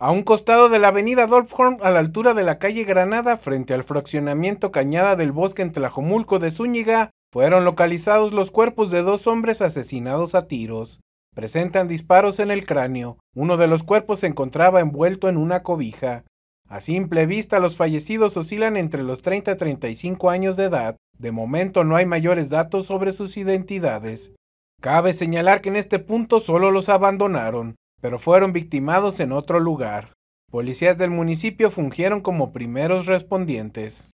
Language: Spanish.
A un costado de la avenida Dolphorn, a la altura de la calle Granada, frente al fraccionamiento Cañada del Bosque en Tlajomulco de Zúñiga, fueron localizados los cuerpos de dos hombres asesinados a tiros. Presentan disparos en el cráneo. Uno de los cuerpos se encontraba envuelto en una cobija. A simple vista, los fallecidos oscilan entre los 30 y 35 años de edad. De momento no hay mayores datos sobre sus identidades. Cabe señalar que en este punto solo los abandonaron pero fueron victimados en otro lugar. Policías del municipio fungieron como primeros respondientes.